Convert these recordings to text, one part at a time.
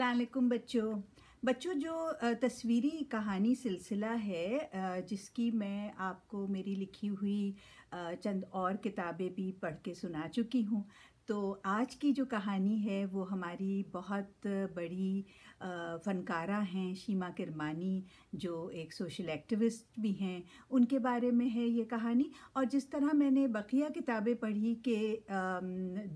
अलकुम बच्चों बच्चों जो तस्वीरी कहानी सिलसिला है जिसकी मैं आपको मेरी लिखी हुई चंद और किताबें भी पढ़ के सुना चुकी हूँ तो आज की जो कहानी है वो हमारी बहुत बड़ी फ़नकारा हैं शीमा किरमानी जो एक सोशल एक्टिविस्ट भी हैं उनके बारे में है ये कहानी और जिस तरह मैंने बकिया किताबें पढ़ी के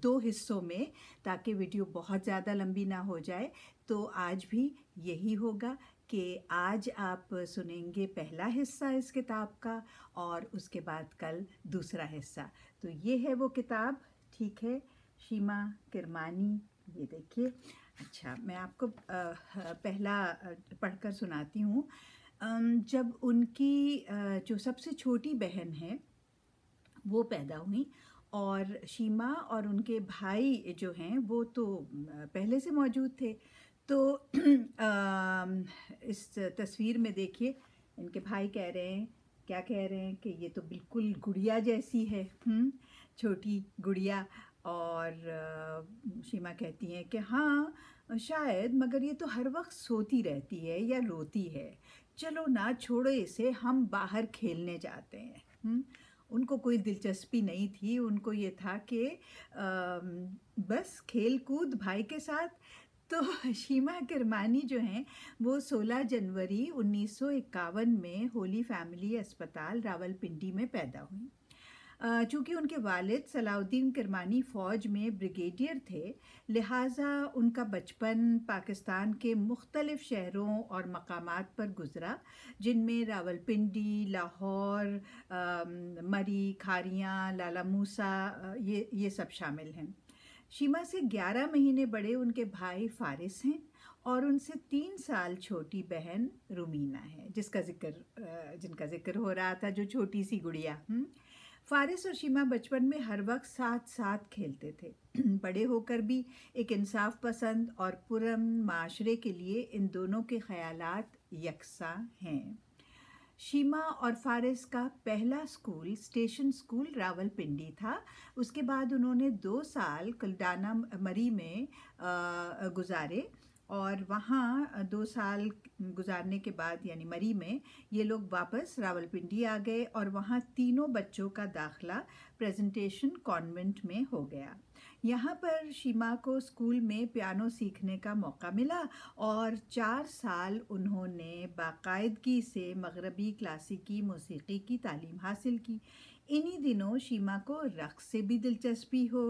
दो हिस्सों में ताकि वीडियो बहुत ज़्यादा लंबी ना हो जाए तो आज भी यही होगा कि आज आप सुनेंगे पहला हिस्सा इस किताब का और उसके बाद कल दूसरा हिस्सा तो ये है वो किताब ठीक है शीमा किरमानी ये देखिए अच्छा मैं आपको पहला पढ़कर सुनाती हूँ जब उनकी जो सबसे छोटी बहन है वो पैदा हुई और शीमा और उनके भाई जो हैं वो तो पहले से मौजूद थे तो इस तस्वीर में देखिए इनके भाई कह रहे हैं क्या कह रहे हैं कि ये तो बिल्कुल गुड़िया जैसी है हम्म, छोटी गुड़िया और शीमा कहती हैं कि हाँ शायद मगर ये तो हर वक्त सोती रहती है या रोती है चलो ना छोड़ो इसे हम बाहर खेलने जाते हैं उनको कोई दिलचस्पी नहीं थी उनको ये था कि बस खेल कूद भाई के साथ तो शीमा किरमानी जो हैं वो 16 जनवरी 1951 में होली फैमिली अस्पताल रावलपिंडी में पैदा हुई चूँकि उनके वालिद सलाउद्दीन किरमानी फ़ौज में ब्रिगेडियर थे लिहाजा उनका बचपन पाकिस्तान के मुख्तलिफ़ शहरों और मकाम पर गुज़रा जिनमें रावलपिंडी लाहौर मरी खारियाँ लाला मूसा ये ये सब शामिल हैं शीमा से 11 महीने बड़े उनके भाई फारिस हैं और उनसे तीन साल छोटी बहन रुमीना है जिसका जिक्र जिनका जिक्र हो रहा था जो छोटी सी गुड़िया हुँ? हम्म। फारिस और शीमा बचपन में हर वक्त साथ साथ खेलते थे बड़े होकर भी एक इंसाफ पसंद और पुरम माशरे के लिए इन दोनों के ख्याल यकसा हैं शीमा और फारिस का पहला स्कूल स्टेशन स्कूल रावलपिंडी था उसके बाद उन्होंने दो साल कुलदाना मरी में गुजारे और वहाँ दो साल गुजारने के बाद यानी मरी में ये लोग वापस रावलपिंडी आ गए और वहाँ तीनों बच्चों का दाखला प्रेजेंटेशन कॉन्वेंट में हो गया यहाँ पर शीमा को स्कूल में पियानो सीखने का मौका मिला और चार साल उन्होंने बाकायदगी से मगरबी क्लासिकी मौसीकी की तालीम हासिल की इन्हीं दिनों शीमा को रक़ से भी दिलचस्पी हो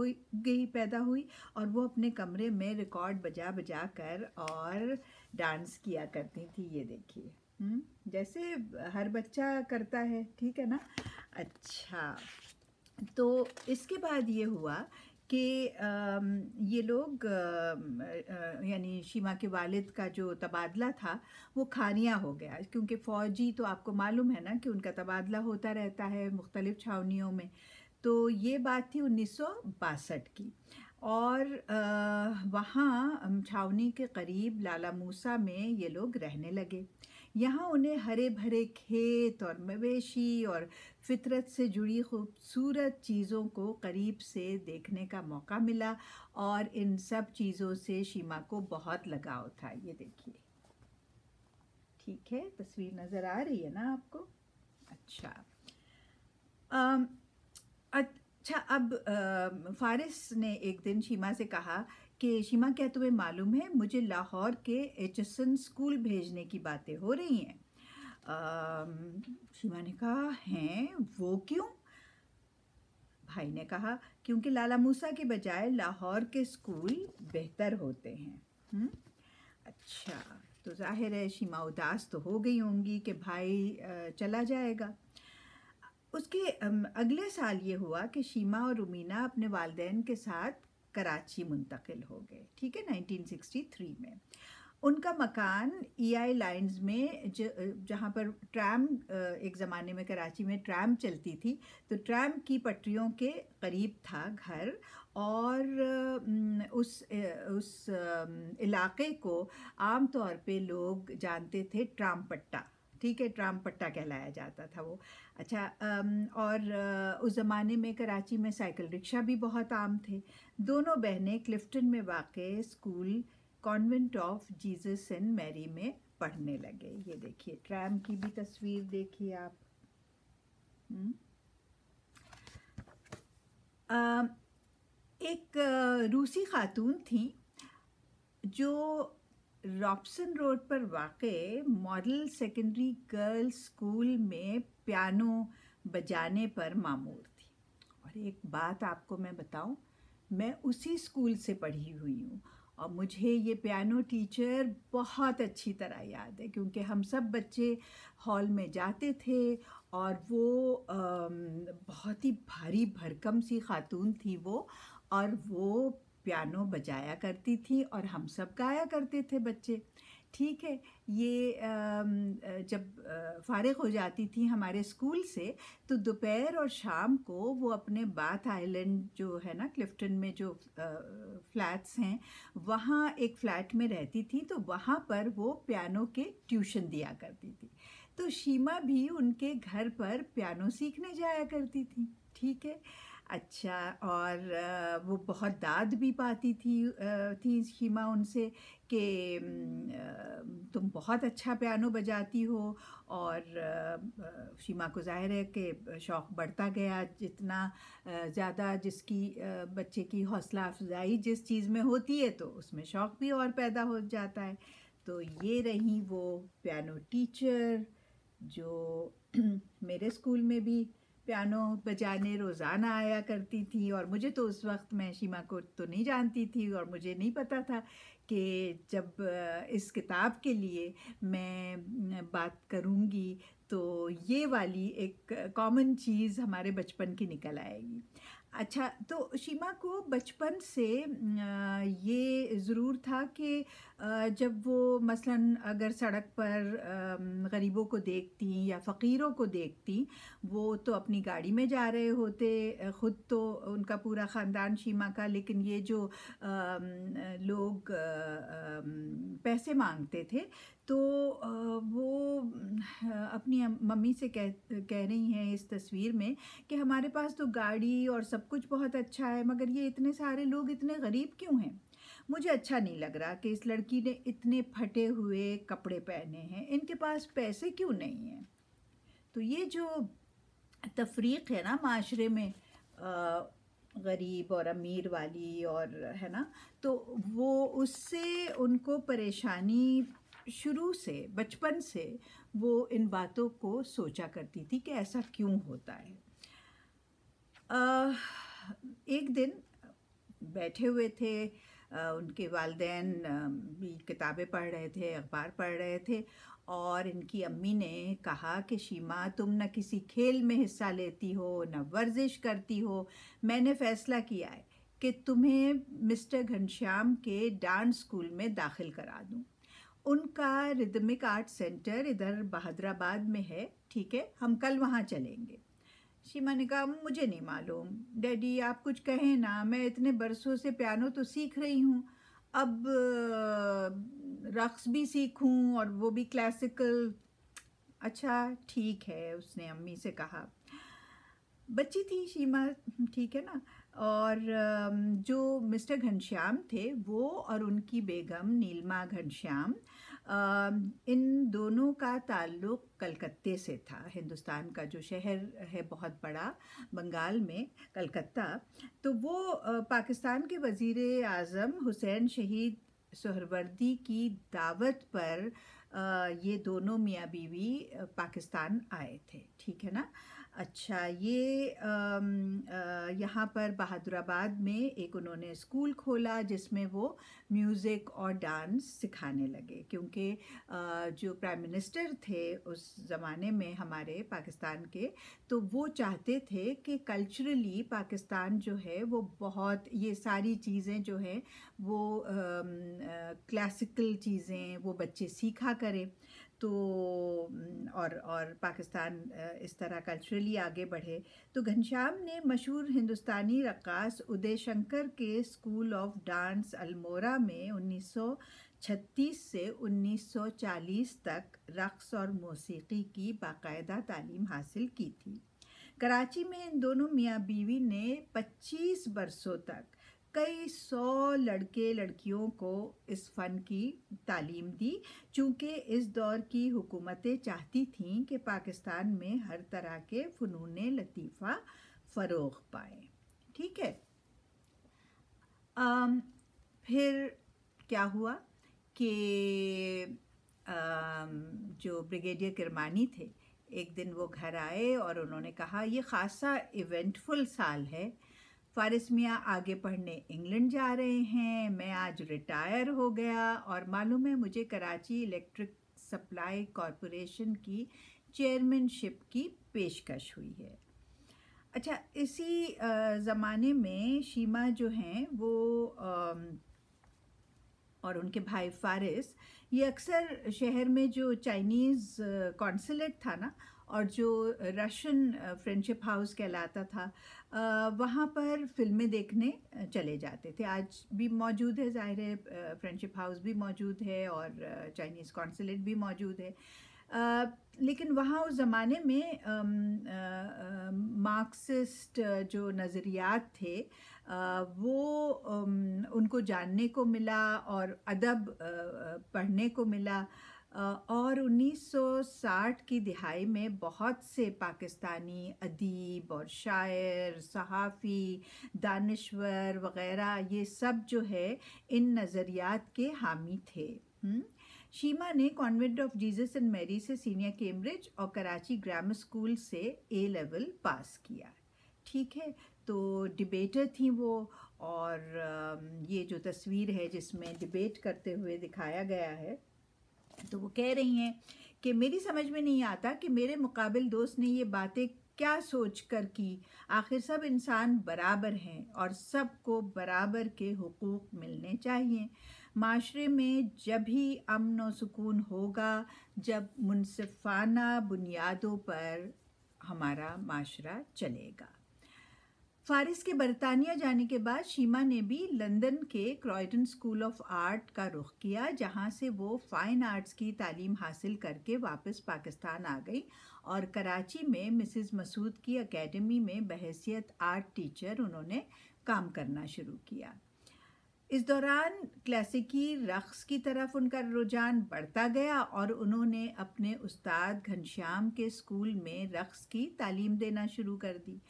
गई पैदा हुई और वो अपने कमरे में रिकॉर्ड बजा बजा कर और डांस किया करती थी ये देखिए हम्म, जैसे हर बच्चा करता है ठीक है ना अच्छा तो इसके बाद ये हुआ कि ये लोग यानी शीमा के वालिद का जो तबादला था वो खानिया हो गया क्योंकि फ़ौजी तो आपको मालूम है ना कि उनका तबादला होता रहता है मुख्तलिफ़ छावनियों में तो ये बात थी उन्नीस की और वहाँ छावनी के करीब लाला मूसा में ये लोग रहने लगे यहाँ उन्हें हरे भरे खेत और मवेशी और फितरत से जुड़ी खूबसूरत चीज़ों को करीब से देखने का मौका मिला और इन सब चीज़ों से शीमा को बहुत लगाव था ये देखिए ठीक है तस्वीर नज़र आ रही है ना आपको अच्छा अच्छा अब फारिस ने एक दिन शीमा से कहा कि शीमा क्या तुम्हें मालूम है मुझे लाहौर के एच स्कूल भेजने की बातें हो रही हैं शीमा ने कहा हैं वो क्यों भाई ने कहा क्योंकि लाला मूसा के बजाय लाहौर के स्कूल बेहतर होते हैं हुँ? हम्म? अच्छा तो जाहिर है शीमा उदास तो हो गई होंगी कि भाई चला जाएगा उसके अगले साल ये हुआ कि शीमा और रुमीना अपने वालदेन के साथ कराची मुंतकिल हो गए ठीक है 1963 में उनका मकान ई आई लाइन्स में जहाँ पर ट्रैम एक ज़माने में कराची में ट्रैम चलती थी तो ट्रैम की पटरियों के करीब था घर और उस उस इलाके को आम तौर पे लोग जानते थे ट्राम पट्टा ठीक है ट्राम पट्टा कहलाया जाता था वो अच्छा और उस ज़माने में कराची में साइकिल रिक्शा भी बहुत आम थे दोनों बहनें क्लिफ्टन में वाक़ school convent of Jesus and Mary में पढ़ने लगे ये देखिए ट्राम की भी तस्वीर देखिए आप हम्म। एक रूसी खातून थी जो रॉबसन रोड पर वाक़ मॉडल सेकेंडरी गर्ल्स स्कूल में पियानो बजाने पर मामूर थी और एक बात आपको मैं बताऊं मैं उसी स्कूल से पढ़ी हुई हूँ और मुझे ये पियानो टीचर बहुत अच्छी तरह याद है क्योंकि हम सब बच्चे हॉल में जाते थे और वो बहुत ही भारी भरकम सी खातून थी वो और वो पियानो बजाया करती थी और हम सब गाया करते थे बच्चे ठीक है ये जब फारग हो जाती थी हमारे स्कूल से तो दोपहर और शाम को वो अपने बाथ आइलैंड जो है ना क्लिफ्टन में जो फ्लैट्स हैं वहाँ एक फ्लैट में रहती थी तो वहाँ पर वो पियानो के ट्यूशन दिया करती थी तो शीमा भी उनके घर पर पियानो सीखने जाया करती थी ठीक है अच्छा और वो बहुत दाद भी पाती थी थी शीमा उनसे कि तुम बहुत अच्छा पियानो बजाती हो और शीमा को जाहिर है कि शौक़ बढ़ता गया जितना ज़्यादा जिसकी बच्चे की हौसला अफजाई जिस चीज़ में होती है तो उसमें शौक़ भी और पैदा हो जाता है तो ये रही वो पियानो टीचर जो मेरे स्कूल में भी पियानो बजाने रोज़ाना आया करती थी और मुझे तो उस वक्त मैं शीमा को तो नहीं जानती थी और मुझे नहीं पता था कि जब इस किताब के लिए मैं बात करूँगी तो ये वाली एक कॉमन चीज़ हमारे बचपन की निकल आएगी अच्छा तो शीमा को बचपन से ये ज़रूर था कि जब वो मसलन अगर सड़क पर गरीबों को देखती या फ़कीरों को देखती वो तो अपनी गाड़ी में जा रहे होते ख़ुद तो उनका पूरा ख़ानदान शीमा का लेकिन ये जो लोग पैसे मांगते थे तो वो अपनी मम्मी से कह कह रही हैं इस तस्वीर में कि हमारे पास तो गाड़ी और सब कुछ बहुत अच्छा है मगर ये इतने सारे लोग इतने गरीब क्यों हैं मुझे अच्छा नहीं लग रहा कि इस लड़की ने इतने फटे हुए कपड़े पहने हैं इनके पास पैसे क्यों नहीं हैं तो ये जो तफरीक है ना माशरे में आ, गरीब और अमीर वाली और है ना तो वो उससे उनको परेशानी शुरू से बचपन से वो इन बातों को सोचा करती थी कि ऐसा क्यों होता है एक दिन बैठे हुए थे उनके वालदेन भी किताबें पढ़ रहे थे अखबार पढ़ रहे थे और इनकी अम्मी ने कहा कि शीमा तुम न किसी खेल में हिस्सा लेती हो न वर्जिश करती हो मैंने फ़ैसला किया है कि तुम्हें मिस्टर घनश्याम के डांस स्कूल में दाखिल करा दूँ उनका रिदमिक आर्ट सेंटर इधर बहादराबाद में है ठीक है हम कल वहाँ चलेंगे शीमा ने कहा मुझे नहीं मालूम डैडी आप कुछ कहें ना मैं इतने बरसों से पियानो तो सीख रही हूँ अब रक्स भी सीखूँ और वो भी क्लासिकल अच्छा ठीक है उसने अम्मी से कहा बच्ची थी शीमा ठीक है ना और जो मिस्टर घनश्याम थे वो और उनकी बेगम नीलमा घनश्याम इन दोनों का ताल्लुक कलकत्ते से था हिंदुस्तान का जो शहर है बहुत बड़ा बंगाल में कलकत्ता तो वो पाकिस्तान के वज़ीर आज़म हुसैन शहीद सुहरवर्दी की दावत पर ये दोनों मियाँ बीवी पाकिस्तान आए थे ठीक है ना अच्छा ये यहाँ पर बहादुराबाद में एक उन्होंने स्कूल खोला जिसमें वो म्यूज़िक और डांस सिखाने लगे क्योंकि जो प्राइम मिनिस्टर थे उस ज़माने में हमारे पाकिस्तान के तो वो चाहते थे कि कल्चरली पाकिस्तान जो है वो बहुत ये सारी चीज़ें जो है वो क्लासिकल चीज़ें वो बच्चे सीखा करें तो हम्म, और और पाकिस्तान इस तरह कल्चरली आगे बढ़े तो घनश्याम ने मशहूर हिंदुस्तानी रकास उदय शंकर के स्कूल ऑफ डांस अल्मोरा में 1936 से 1940 तक रक़्स और मौसीकी की बाकायदा तालीम हासिल की थी कराची में इन दोनों मियाँ बीवी ने 25 बरसों तक कई सौ लड़के लड़कियों को इस फ़न की तालीम दी चूँकि इस दौर की हुकूमतें चाहती थीं कि पाकिस्तान में हर तरह के फ़नून लतीफ़ा फ़रोग पाए ठीक है आ, फिर क्या हुआ कि जो ब्रिगेडियर किरमानी थे एक दिन वो घर आए और उन्होंने कहा ये ख़ासा इवेंटफुल साल है फारिस मियाँ आगे पढ़ने इंग्लैंड जा रहे हैं मैं आज रिटायर हो गया और मालूम है मुझे कराची इलेक्ट्रिक सप्लाई कॉरपोरेशन की चेयरमैनशिप की पेशकश हुई है अच्छा इसी ज़माने में शीमा जो हैं वो और उनके भाई फारिस ये अक्सर शहर में जो चाइनीज़ कॉन्सुलेट था ना और जो रशियन फ्रेंडशिप हाउस कहलाता था वहाँ पर फिल्में देखने चले जाते थे आज भी मौजूद है ज़ाहिर है फ्रेंडशिप हाउस भी मौजूद है और चाइनीज़ कॉन्सुलेट भी मौजूद है आ, लेकिन वहाँ उस ज़माने में मार्क्सिस्ट जो नज़रियात थे वो उनको जानने को मिला और अदब पढ़ने को मिला और 1960 की दिहाई में बहुत से पाकिस्तानी अदीब और शायर सहाफ़ी दानश्वर वग़ैरह ये सब जो है इन नज़रियात के हामी थे शीमा ने convent of Jesus and Mary से सीनियर कैम्ब्रिज और कराची ग्रामर स्कूल से ए लेवल पास किया ठीक है तो डिबेटर थी वो और ये जो तस्वीर है जिसमें डिबेट करते हुए दिखाया गया है तो वो कह रही हैं कि मेरी समझ में नहीं आता कि मेरे मुकाबिल दोस्त ने ये बातें क्या सोच कर की आखिर सब इंसान बराबर हैं और सबको बराबर के हकूक़ मिलने चाहिए माशरे में जब ही अमन व सुकून होगा जब मुनफाना बुनियादों पर हमारा माशरा चलेगा फारिस के बरतानिया जाने के बाद शीमा ने भी लंदन के क्रॉयटन स्कूल ऑफ आर्ट का रुख किया जहां से वो फ़ाइन आर्ट्स की तालीम हासिल करके वापस पाकिस्तान आ गई और कराची में मिसिज़ मसूद की एकेडमी में बहसीत आर्ट टीचर उन्होंने काम करना शुरू किया इस दौरान क्लासिकी रक़्स की तरफ उनका रुझान बढ़ता गया और उन्होंने अपने उस्ताद घनश्याम के स्कूल में रक़्स की तालीम देना शुरू कर दी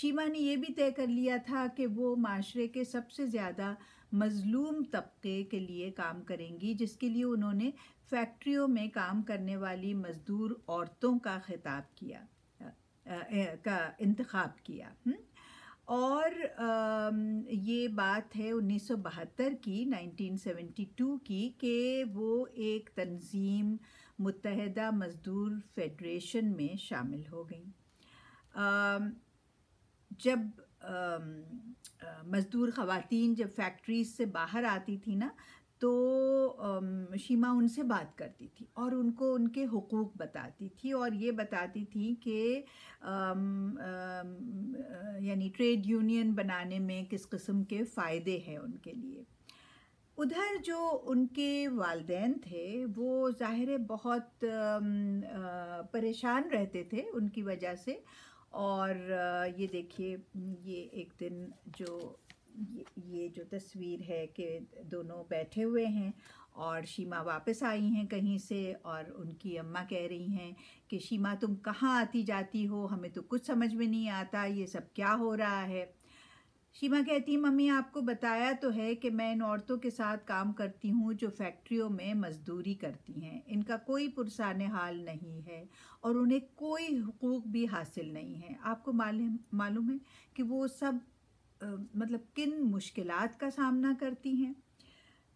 शीमा ने यह भी तय कर लिया था कि वो माशरे के सबसे ज़्यादा मज़लूम तबके के लिए काम करेंगी जिसके लिए उन्होंने फैक्ट्रियों में काम करने वाली मज़दूर औरतों का खिताब किया आ, आ, का इंतखब किया हुँ? हम्म? और ये बात है 1972 की 1972 की कि वो एक तंजीम मुतहदा मज़दूर फेडरेशन में शामिल हो गई जब मज़दूर ख़वातीन जब फैक्ट्रीज से बाहर आती थी ना तो शीमा उनसे बात करती थी और उनको उनके हकूक़ बताती थी और ये बताती थी कि यानी ट्रेड यूनियन बनाने में किस किस्म के फ़ायदे हैं उनके लिए उधर जो उनके वालदेन थे वो ज़ाहिर बहुत परेशान रहते थे उनकी वजह से और ये देखिए ये एक दिन जो ये जो तस्वीर है कि दोनों बैठे हुए हैं और शीमा वापस आई हैं कहीं से और उनकी अम्मा कह रही हैं कि शीमा तुम कहाँ आती जाती हो हमें तो कुछ समझ में नहीं आता ये सब क्या हो रहा है शीमा कहती है मम्मी आपको बताया तो है कि मैं इन औरतों के साथ काम करती हूँ जो फैक्ट्रियों में मजदूरी करती हैं इनका कोई पुरसान हाल नहीं है और उन्हें कोई हकूक़ भी हासिल नहीं है आपको मालूम मालूम है कि वो सब मतलब किन मुश्किल का सामना करती हैं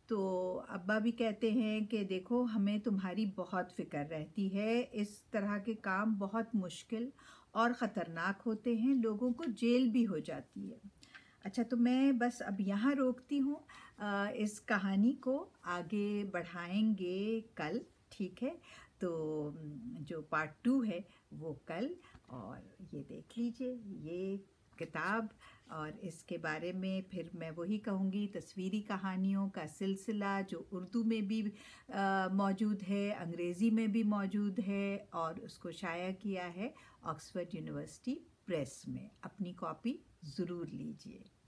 तो अब्बा भी कहते हैं कि देखो हमें तुम्हारी बहुत फ़िक्र रहती है इस तरह के काम बहुत मुश्किल और ख़तरनाक होते हैं लोगों को जेल भी हो जाती है अच्छा तो मैं बस अब यहाँ रोकती हूँ इस कहानी को आगे बढ़ाएंगे कल ठीक है तो जो पार्ट टू है वो कल और ये देख लीजिए ये किताब और इसके बारे में फिर मैं वही कहूँगी तस्वीरी कहानियों का सिलसिला जो उर्दू में भी मौजूद है अंग्रेज़ी में भी मौजूद है और उसको शाया किया है ऑक्सफर्ड यूनिवर्सिटी प्रेस में अपनी कॉपी ज़रूर लीजिए